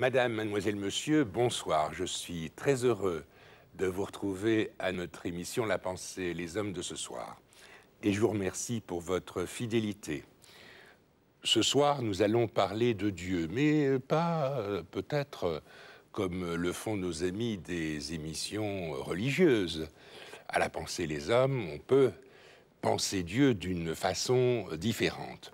Madame, mademoiselle, monsieur, bonsoir. Je suis très heureux de vous retrouver à notre émission La pensée, les hommes de ce soir. Et je vous remercie pour votre fidélité. Ce soir, nous allons parler de Dieu, mais pas euh, peut-être comme le font nos amis des émissions religieuses. À la pensée les hommes, on peut penser Dieu d'une façon différente.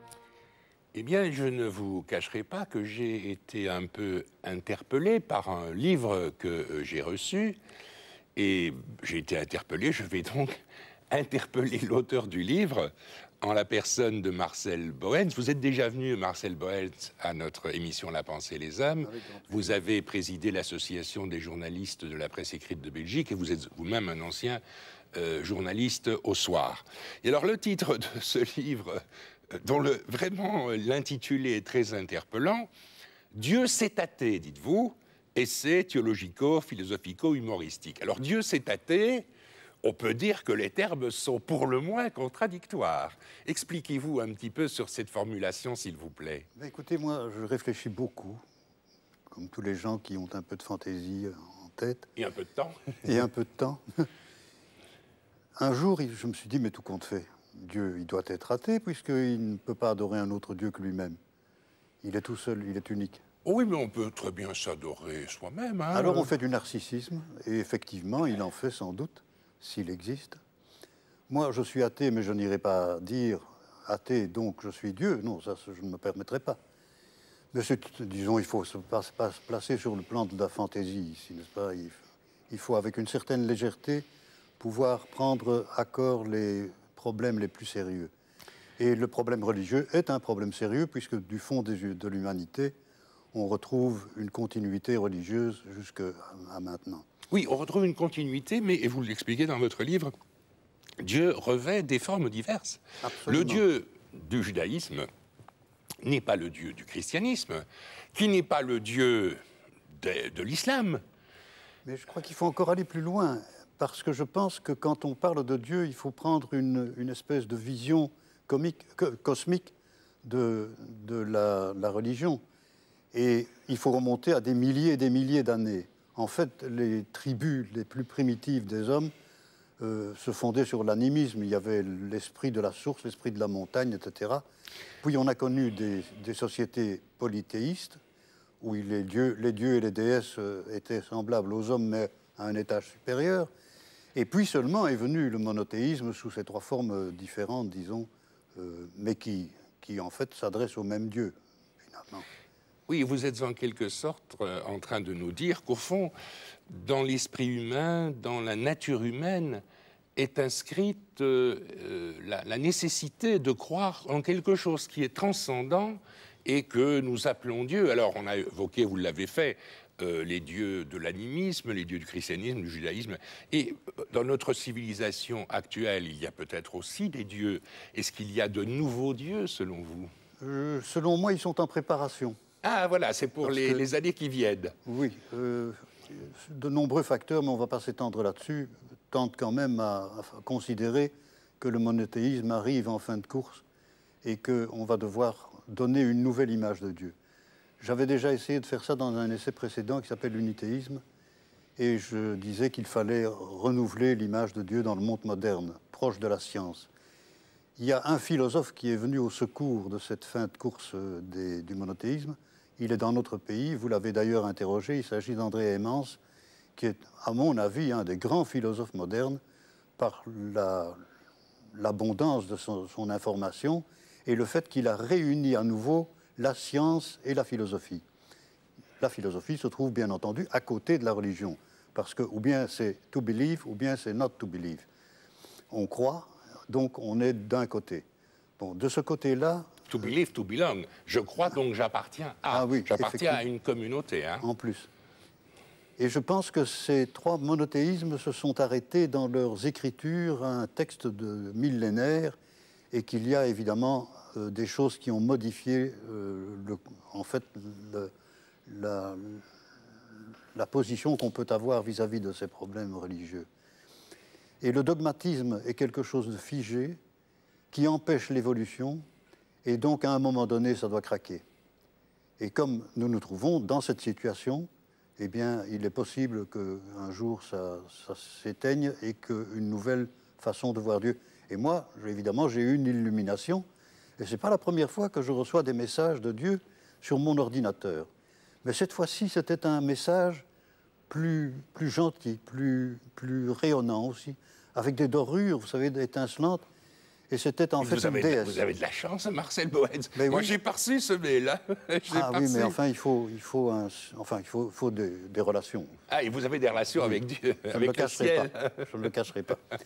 Eh bien, je ne vous cacherai pas que j'ai été un peu interpellé par un livre que euh, j'ai reçu. Et j'ai été interpellé, je vais donc interpeller l'auteur du livre en la personne de Marcel Boens. Vous êtes déjà venu, Marcel Boens, à notre émission La pensée et les âmes. Ah vous avez présidé l'association des journalistes de la presse écrite de Belgique et vous êtes vous-même un ancien euh, journaliste au soir. Et alors le titre de ce livre dont le, vraiment l'intitulé est très interpellant. Dieu s'est athée, dites-vous, essai théologico-philosophico-humoristique. Alors Dieu s'est athée, on peut dire que les termes sont pour le moins contradictoires. Expliquez-vous un petit peu sur cette formulation, s'il vous plaît. Ben, écoutez, moi, je réfléchis beaucoup, comme tous les gens qui ont un peu de fantaisie en tête. Et un peu de temps. Et un peu de temps. un jour, je me suis dit, mais tout compte fait, Dieu, il doit être athée, puisqu'il ne peut pas adorer un autre Dieu que lui-même. Il est tout seul, il est unique. Oui, mais on peut très bien s'adorer soi-même. Hein. Alors on fait du narcissisme, et effectivement, il en fait sans doute, s'il existe. Moi, je suis athée, mais je n'irai pas dire athée, donc je suis Dieu. Non, ça, je ne me permettrai pas. Mais disons, il faut se placer sur le plan de la fantaisie ici, n'est-ce pas il faut, avec une certaine légèreté, pouvoir prendre à corps les problèmes les plus sérieux. Et le problème religieux est un problème sérieux puisque du fond des de l'humanité, on retrouve une continuité religieuse jusqu'à maintenant. Oui, on retrouve une continuité, mais, et vous l'expliquez dans votre livre, Dieu revêt des formes diverses. Le Dieu du judaïsme n'est pas le Dieu du christianisme, qui n'est pas le Dieu de, de l'islam. Mais je crois qu'il faut encore aller plus loin parce que je pense que quand on parle de Dieu, il faut prendre une, une espèce de vision cosmique de, de la, religion. Et il faut remonter à des milliers et des milliers d'années. En fait, les tribus les plus primitives des hommes euh, se fondaient sur l'animisme. Il y avait l'esprit de la source, l'esprit de la montagne, etc. Puis on a connu des, des sociétés polythéistes, où les dieux, les dieux et les déesses euh, étaient semblables aux hommes, mais à un étage supérieur. Et puis seulement est venu le monothéisme sous ces trois formes différentes, disons, euh, mais qui, qui en fait s'adresse au même Dieu, Oui, vous êtes en quelque sorte euh, en train de nous dire qu'au fond, dans l'esprit humain, dans la nature humaine, est inscrite euh, la, nécessité de croire en quelque chose qui est transcendant et que nous appelons Dieu. Alors on a évoqué, vous l'avez fait, euh, les dieux de l'animisme, les dieux du christianisme, du judaïsme. Et euh, dans notre civilisation actuelle, il y a peut-être aussi des dieux. Est-ce qu'il y a de nouveaux dieux, selon vous euh, Selon moi, ils sont en préparation. Ah voilà, c'est pour les, années qui viennent. Oui, de nombreux facteurs, mais on ne va pas s'étendre là-dessus, tentent quand même à, à, considérer que le monothéisme arrive en fin de course et qu'on va devoir donner une nouvelle image de Dieu. J'avais déjà essayé de faire ça dans un essai précédent qui s'appelle l'unitéisme, et je disais qu'il fallait renouveler l'image de Dieu dans le monde moderne, proche de la science. Il y a un philosophe qui est venu au secours de cette fin de course euh, du monothéisme. Il est dans notre pays, vous l'avez d'ailleurs interrogé, il s'agit d'André Aimans, qui est, à mon avis, un des grands philosophes modernes par l'abondance de son, son information et le fait qu'il a réuni à nouveau la science et la philosophie. La philosophie se trouve bien entendu à côté de la religion, parce que ou bien c'est to believe ou bien c'est not to believe. On croit, donc on est d'un côté. Bon, de ce côté-là. To believe, to belong. Je crois donc j'appartiens à. Ah oui, j'appartiens à une communauté. Hein. En plus. Et je pense que ces trois monothéismes se sont arrêtés dans leurs écritures un texte de millénaire et qu'il y a évidemment euh, des choses qui ont modifié euh, le, en fait la, la, position qu'on peut avoir vis-à-vis de ces problèmes religieux. Et le dogmatisme est quelque chose de figé qui empêche l'évolution et donc à un moment donné ça doit craquer. Et comme nous nous trouvons dans cette situation, eh bien, il est possible qu'un jour ça, ça s'éteigne et qu'une nouvelle façon de voir Dieu. Et moi, évidemment, j'ai eu une illumination. Et ce n'est pas la première fois que je reçois des messages de Dieu sur mon ordinateur. Mais cette fois-ci, c'était un message plus, plus gentil, plus, plus rayonnant aussi, avec des dorures, vous savez, étincelantes. Et c'était en fait une déesse. Vous avez de la chance, hein, Marcel Boetz. Moi, j'ai passé ce mail-là. ah oui, mais enfin, il faut, il faut, enfin, il faut, faut des, relations. Ah, et vous avez des relations avec Dieu, Je avec le, ciel. Pas. Je ne le cacherai pas.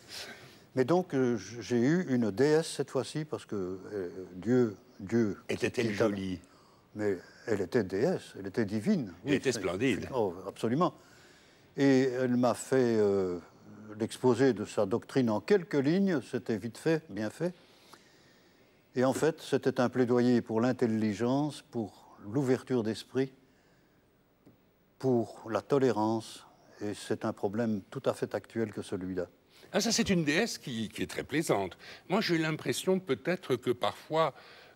Mais donc, euh, j'ai eu une déesse cette fois-ci, parce que euh, Dieu... Dieu Était-elle jolie Mais elle était déesse, elle était divine. Elle était splendide. Oh, absolument. Et elle m'a fait euh, l'exposé de sa doctrine en quelques lignes, c'était vite fait, bien fait. Et en fait, c'était un plaidoyer pour l'intelligence, pour l'ouverture d'esprit, pour la tolérance, et c'est un problème tout à fait actuel que celui-là. Ah, ça, c'est une déesse qui, est très plaisante. Moi, j'ai l'impression peut-être que parfois,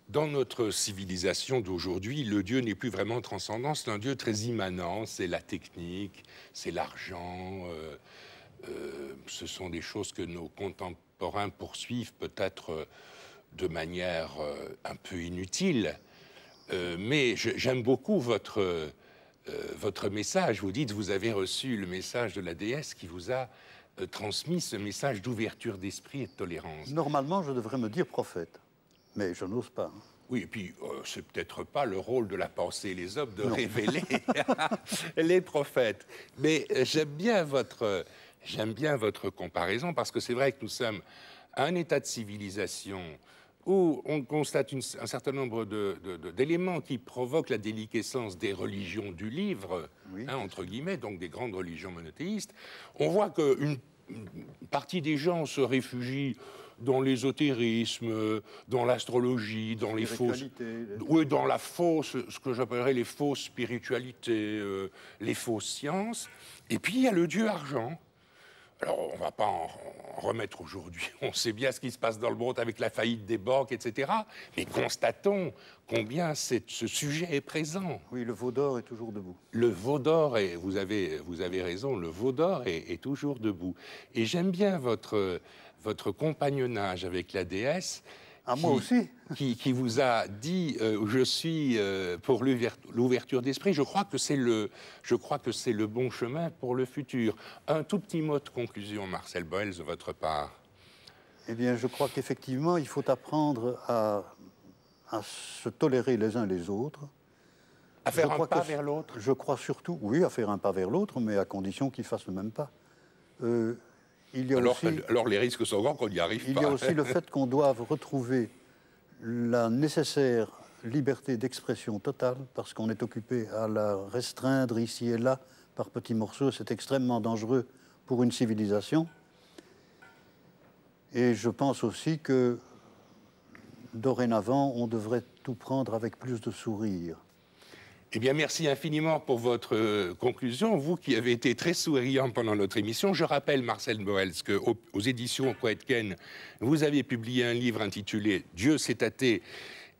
dans notre civilisation d'aujourd'hui, le Dieu n'est plus vraiment transcendant, c'est un Dieu très immanent, c'est la technique, c'est l'argent, euh, euh, ce sont des choses que nos contemporains poursuivent peut-être euh, de manière un peu inutile. mais j'aime beaucoup votre, votre message, vous dites, vous avez reçu le message de la déesse qui vous a euh, transmis ce message d'ouverture d'esprit et de tolérance. Normalement, je devrais me dire prophète, mais je n'ose pas. Hein. Oui, et puis euh, c'est peut-être pas le rôle de la pensée et les hommes de révéler les prophètes. Mais euh, j'aime bien votre j'aime bien votre comparaison parce que c'est vrai que nous sommes un état de civilisation où on constate un certain nombre d'éléments qui provoquent la déliquescence des religions du livre, hein, entre guillemets, donc des grandes religions monothéistes, on voit qu'une partie des gens se réfugient dans l'ésotérisme, dans l'astrologie, dans les fausses, oui, dans la fausse, ce que j'appellerais les fausses spiritualités, euh, les fausses sciences. Et puis il y a le dieu argent alors, on ne va pas en, remettre aujourd'hui. On sait bien ce qui se passe dans le monde avec la faillite des banques, etc. Mais constatons combien ce sujet est présent. Oui, le veau d'or est toujours debout. Le veau d'or, vous, avez, raison, le veau d'or est, toujours debout. Et j'aime bien votre, votre compagnonnage avec la déesse ah, moi aussi. qui, vous a dit euh, je suis euh, pour l'ouverture d'esprit. Je crois que c'est le, je crois que c'est le bon chemin pour le futur. Un tout petit mot de conclusion, Marcel Boels, de votre part. Eh bien, je crois qu'effectivement, il faut apprendre à, se tolérer les uns les autres. À faire un pas vers l'autre Je crois surtout, oui, à faire un pas vers l'autre, mais à condition qu'ils fassent le même pas. Euh, il y a aussi, les risques sont grands qu'on y arrive Il y a aussi le fait qu'on doive retrouver la nécessaire liberté d'expression totale, parce qu'on est occupé à la restreindre ici et là par petits morceaux. C'est extrêmement dangereux pour une civilisation. Et je pense aussi que dorénavant, on devrait tout prendre avec plus de sourire. Eh bien, merci infiniment pour votre euh, conclusion. Vous qui avez été très souriant pendant notre émission, je rappelle, Marcel Boels, qu'aux aux éditions Coetken, vous avez publié un livre intitulé Dieu s'est athée.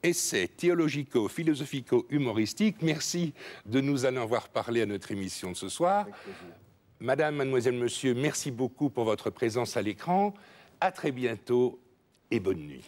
Essais théologico, philosophico, humoristiques. Merci de nous en avoir parlé à notre émission de ce soir. Madame, mademoiselle, monsieur, merci beaucoup pour votre présence à l'écran. À très bientôt et bonne nuit.